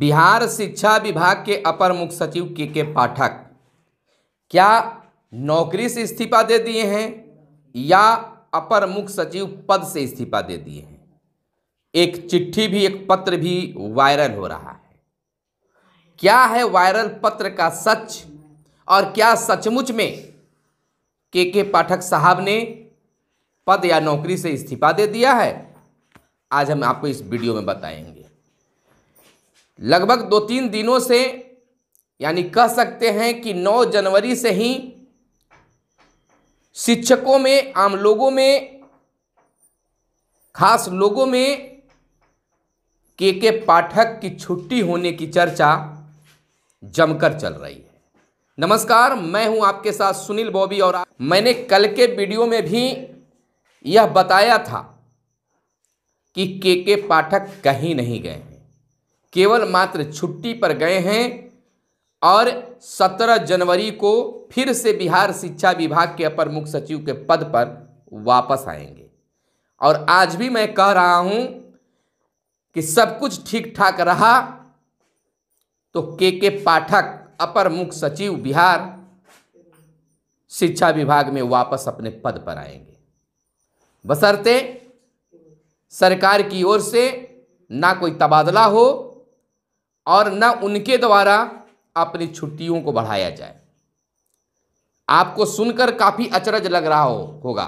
बिहार शिक्षा विभाग के अपर मुख्य सचिव के के पाठक क्या नौकरी से इस्तीफा दे दिए हैं या अपर मुख्य सचिव पद से इस्तीफा दे दिए हैं एक चिट्ठी भी एक पत्र भी वायरल हो रहा है क्या है वायरल पत्र का सच और क्या सचमुच में के के पाठक साहब ने पद या नौकरी से इस्तीफा दे दिया है आज हम आपको इस वीडियो में बताएंगे लगभग दो तीन दिनों से यानी कह सकते हैं कि 9 जनवरी से ही शिक्षकों में आम लोगों में खास लोगों में के के पाठक की छुट्टी होने की चर्चा जमकर चल रही है नमस्कार मैं हूं आपके साथ सुनील बॉबी और मैंने कल के वीडियो में भी यह बताया था कि के के पाठक कहीं नहीं गए केवल मात्र छुट्टी पर गए हैं और 17 जनवरी को फिर से बिहार शिक्षा विभाग के अपर मुख्य सचिव के पद पर वापस आएंगे और आज भी मैं कह रहा हूं कि सब कुछ ठीक ठाक रहा तो के के पाठक अपर मुख्य सचिव बिहार शिक्षा विभाग में वापस अपने पद पर आएंगे बसरते सरकार की ओर से ना कोई तबादला हो और न उनके द्वारा अपनी छुट्टियों को बढ़ाया जाए आपको सुनकर काफ़ी अचरज लग रहा हो होगा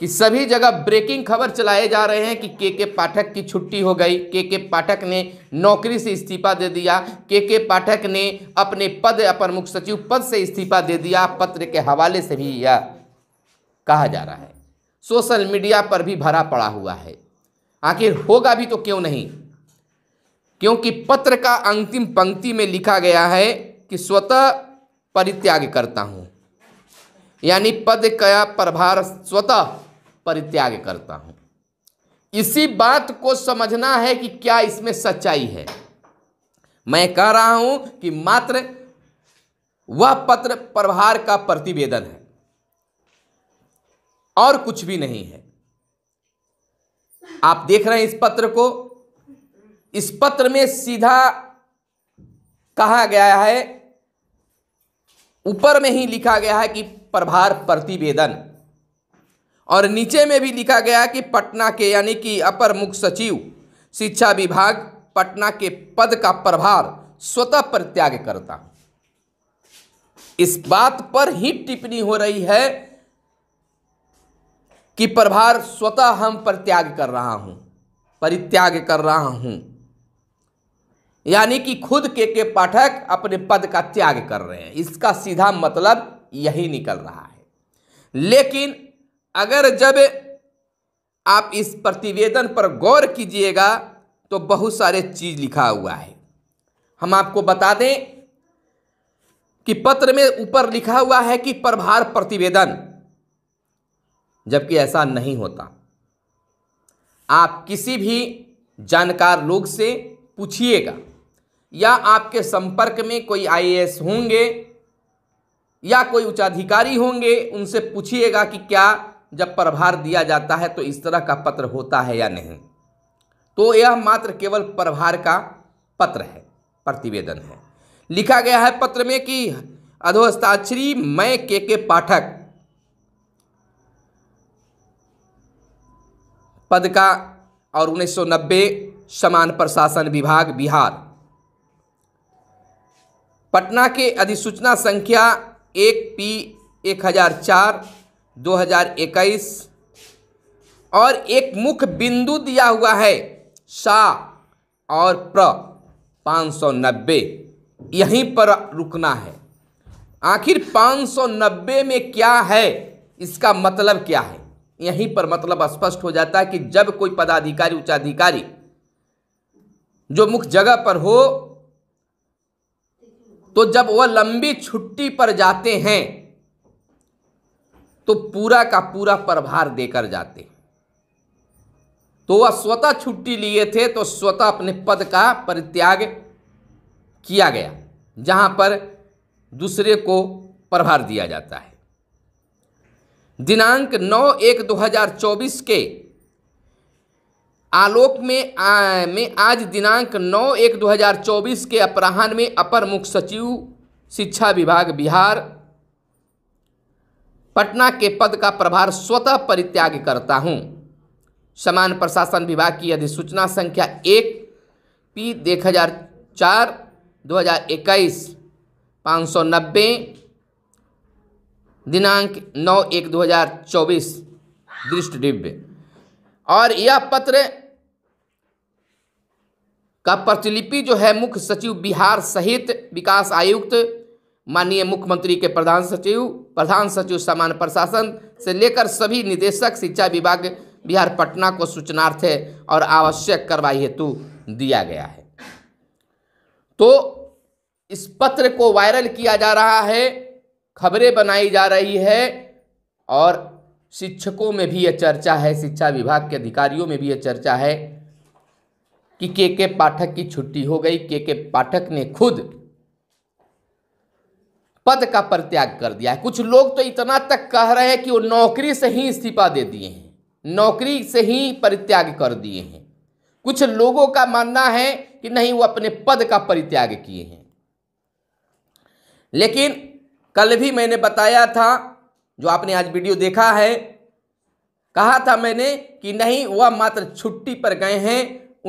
कि सभी जगह ब्रेकिंग खबर चलाए जा रहे हैं कि के के पाठक की छुट्टी हो गई के के पाठक ने नौकरी से इस्तीफा दे दिया के के पाठक ने अपने पद अपर मुख्य सचिव पद से इस्तीफा दे दिया पत्र के हवाले से भी यह कहा जा रहा है सोशल मीडिया पर भी भरा पड़ा हुआ है आखिर होगा भी तो क्यों नहीं क्योंकि पत्र का अंतिम पंक्ति में लिखा गया है कि स्वतः परित्याग करता हूँ यानी पद का प्रभार स्वतः परित्याग करता हूँ इसी बात को समझना है कि क्या इसमें सच्चाई है मैं कह रहा हूं कि मात्र वह पत्र प्रभार का प्रतिवेदन है और कुछ भी नहीं है आप देख रहे हैं इस पत्र को इस पत्र में सीधा कहा गया है ऊपर में ही लिखा गया है कि प्रभार प्रतिवेदन और नीचे में भी लिखा गया है कि पटना के यानी कि अपर मुख्य सचिव शिक्षा विभाग पटना के पद का प्रभार स्वतः परित्याग करता इस बात पर ही टिप्पणी हो रही है कि प्रभार स्वतः हम परित्याग कर रहा हूं परित्याग कर रहा हूं यानी कि खुद के के पाठक अपने पद का त्याग कर रहे हैं इसका सीधा मतलब यही निकल रहा है लेकिन अगर जब आप इस प्रतिवेदन पर गौर कीजिएगा तो बहुत सारे चीज़ लिखा हुआ है हम आपको बता दें कि पत्र में ऊपर लिखा हुआ है कि प्रभार प्रतिवेदन जबकि ऐसा नहीं होता आप किसी भी जानकार लोग से पूछिएगा या आपके संपर्क में कोई आईएएस होंगे या कोई उच्चाधिकारी होंगे उनसे पूछिएगा कि क्या जब प्रभार दिया जाता है तो इस तरह का पत्र होता है या नहीं तो यह मात्र केवल प्रभार का पत्र है प्रतिवेदन है लिखा गया है पत्र में कि अधोस्ताक्षरी मैं के के पाठक पद का और 1990 समान प्रशासन विभाग बिहार पटना के अधिसूचना संख्या एक पी एक हज़ार चार दो हज़ार इक्कीस और एक मुख्य बिंदु दिया हुआ है सा और प्र पाँच सौ नब्बे यहीं पर रुकना है आखिर पाँच सौ नब्बे में क्या है इसका मतलब क्या है यहीं पर मतलब स्पष्ट हो जाता है कि जब कोई पदाधिकारी उच्चाधिकारी जो मुख्य जगह पर हो तो जब वह लंबी छुट्टी पर जाते हैं तो पूरा का पूरा प्रभार देकर जाते तो वह स्वतः छुट्टी लिए थे तो स्वतः अपने पद का परित्याग किया गया जहां पर दूसरे को प्रभार दिया जाता है दिनांक 9 एक 2024 के आलोक में आ, में आज दिनांक 9 एक 2024 के अपराह्न में अपर मुख्य सचिव शिक्षा विभाग बिहार पटना के पद का प्रभार स्वतः परित्याग करता हूँ समान प्रशासन विभाग की अधिसूचना संख्या एक पी एक हजार चार दो हजार इक्कीस पाँच सौ नब्बे दिनांक नौ एक दो हजार चौबीस दृष्ट डिब्बे और यह पत्र का प्रतिलिपि जो है मुख्य सचिव बिहार सहित विकास आयुक्त माननीय मुख्यमंत्री के प्रधान सचिव प्रधान सचिव सामान्य प्रशासन से लेकर सभी निदेशक शिक्षा विभाग बिहार पटना को सूचनार्थ है और आवश्यक कार्रवाई हेतु दिया गया है तो इस पत्र को वायरल किया जा रहा है खबरें बनाई जा रही है और शिक्षकों में भी यह चर्चा है शिक्षा विभाग के अधिकारियों में भी यह चर्चा है कि के के पाठक की छुट्टी हो गई के के पाठक ने खुद पद का परित्याग कर दिया है कुछ लोग तो इतना तक कह रहे हैं कि वो नौकरी से ही इस्तीफा दे दिए हैं नौकरी से ही परित्याग कर दिए हैं कुछ लोगों का मानना है कि नहीं वो अपने पद का परित्याग किए हैं लेकिन कल भी मैंने बताया था जो आपने आज वीडियो देखा है कहा था मैंने कि नहीं वह मात्र छुट्टी पर गए हैं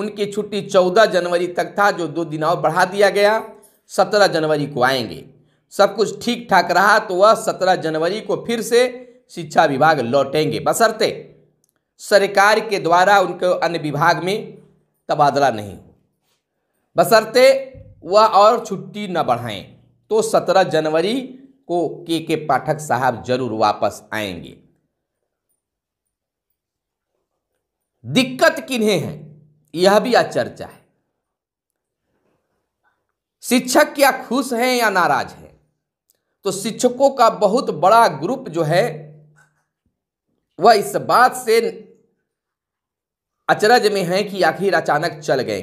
उनकी छुट्टी चौदह जनवरी तक था जो दो दिन और बढ़ा दिया गया सत्रह जनवरी को आएंगे सब कुछ ठीक ठाक रहा तो वह सत्रह जनवरी को फिर से शिक्षा विभाग लौटेंगे बसरते सरकार के द्वारा उनके अन्य विभाग में तबादला नहीं हो बसरते वह और छुट्टी न बढ़ाएं तो सत्रह जनवरी को के के पाठक साहब जरूर वापस आएंगे दिक्कत किन्हें है यह भी चर्चा है शिक्षक क्या खुश हैं या नाराज हैं तो शिक्षकों का बहुत बड़ा ग्रुप जो है वह इस बात से अचरज में है कि आखिर अचानक चल गए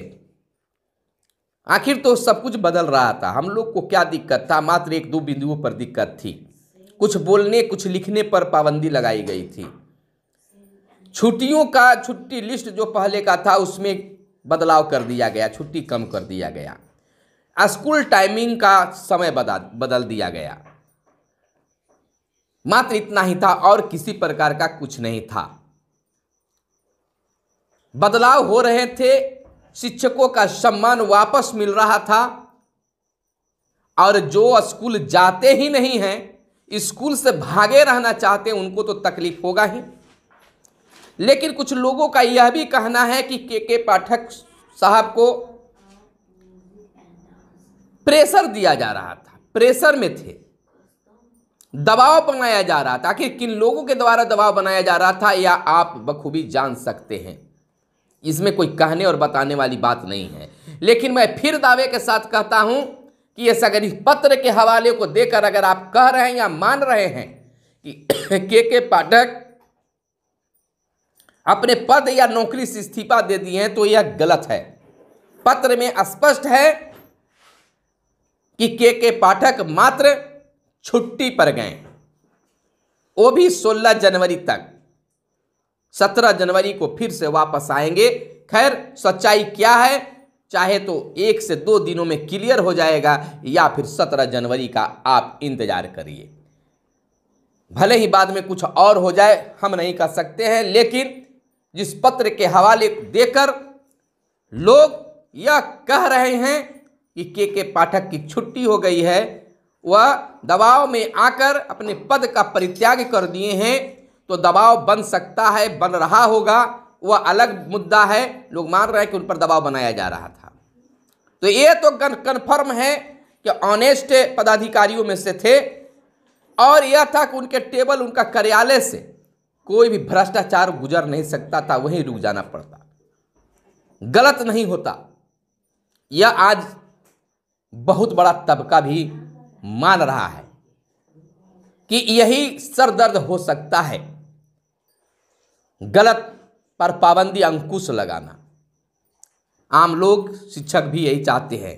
आखिर तो सब कुछ बदल रहा था हम लोग को क्या दिक्कत था मात्र एक दो बिंदुओं पर दिक्कत थी कुछ बोलने कुछ लिखने पर पाबंदी लगाई गई थी छुट्टियों का छुट्टी लिस्ट जो पहले का था उसमें बदलाव कर दिया गया छुट्टी कम कर दिया गया स्कूल टाइमिंग का समय बदल बदल दिया गया मात्र इतना ही था और किसी प्रकार का कुछ नहीं था बदलाव हो रहे थे शिक्षकों का सम्मान वापस मिल रहा था और जो स्कूल जाते ही नहीं हैं स्कूल से भागे रहना चाहते हैं उनको तो तकलीफ होगा ही लेकिन कुछ लोगों का यह भी कहना है कि के के पाठक साहब को प्रेशर दिया जा रहा था प्रेशर में थे दबाव बनाया जा रहा था आखिर किन लोगों के द्वारा दबाव बनाया जा रहा था या आप बखूबी जान सकते हैं इसमें कोई कहने और बताने वाली बात नहीं है लेकिन मैं फिर दावे के साथ कहता हूं कि ये सगरी पत्र के हवाले को देकर अगर आप कह रहे हैं या मान रहे हैं कि के के पाठक अपने पद या नौकरी से इस्तीफा दे दिए हैं तो यह गलत है पत्र में स्पष्ट है कि के के पाठक मात्र छुट्टी पर गए वो भी 16 जनवरी तक सत्रह जनवरी को फिर से वापस आएंगे खैर सच्चाई क्या है चाहे तो एक से दो दिनों में क्लियर हो जाएगा या फिर सत्रह जनवरी का आप इंतजार करिए भले ही बाद में कुछ और हो जाए हम नहीं कर सकते हैं लेकिन जिस पत्र के हवाले देकर लोग यह कह रहे हैं कि के के पाठक की छुट्टी हो गई है वह दबाव में आकर अपने पद का परित्याग कर दिए हैं तो दबाव बन सकता है बन रहा होगा वह अलग मुद्दा है लोग मान रहे हैं कि उन पर दबाव बनाया जा रहा था तो ये तो कन्फर्म है कि ऑनेस्ट पदाधिकारियों में से थे और यह था कि उनके टेबल उनका कार्यालय से कोई भी भ्रष्टाचार गुजर नहीं सकता था वहीं रुक जाना पड़ता गलत नहीं होता यह आज बहुत बड़ा तबका भी मान रहा है कि यही सरदर्द हो सकता है गलत पर पाबंदी अंकुश लगाना आम लोग शिक्षक भी यही चाहते हैं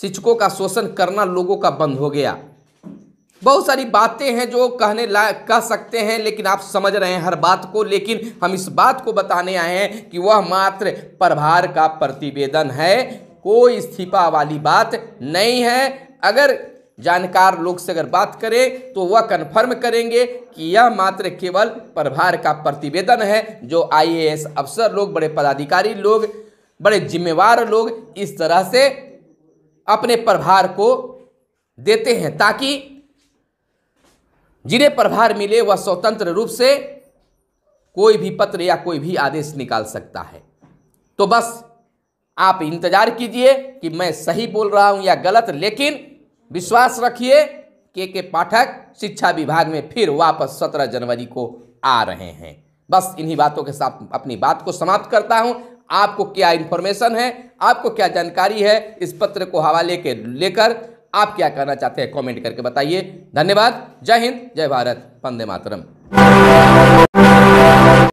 शिक्षकों का शोषण करना लोगों का बंद हो गया बहुत सारी बातें हैं जो कहने लायक कह सकते हैं लेकिन आप समझ रहे हैं हर बात को लेकिन हम इस बात को बताने आए हैं कि वह मात्र प्रभार का प्रतिवेदन है कोई इस्तीफा वाली बात नहीं है अगर जानकार लोग से अगर बात करें तो वह कन्फर्म करेंगे कि यह मात्र केवल प्रभार का प्रतिवेदन है जो आईएएस अफसर लोग बड़े पदाधिकारी लोग बड़े जिम्मेवार लोग इस तरह से अपने प्रभार को देते हैं ताकि जिन्हें प्रभार मिले वह स्वतंत्र रूप से कोई भी पत्र या कोई भी आदेश निकाल सकता है तो बस आप इंतज़ार कीजिए कि मैं सही बोल रहा हूं या गलत लेकिन विश्वास रखिए के के पाठक शिक्षा विभाग में फिर वापस सत्रह जनवरी को आ रहे हैं बस इन्हीं बातों के साथ अपनी बात को समाप्त करता हूं आपको क्या इंफॉर्मेशन है आपको क्या जानकारी है इस पत्र को हवाले के लेकर आप क्या कहना चाहते हैं कमेंट करके बताइए धन्यवाद जय हिंद जय भारत वंदे मातरम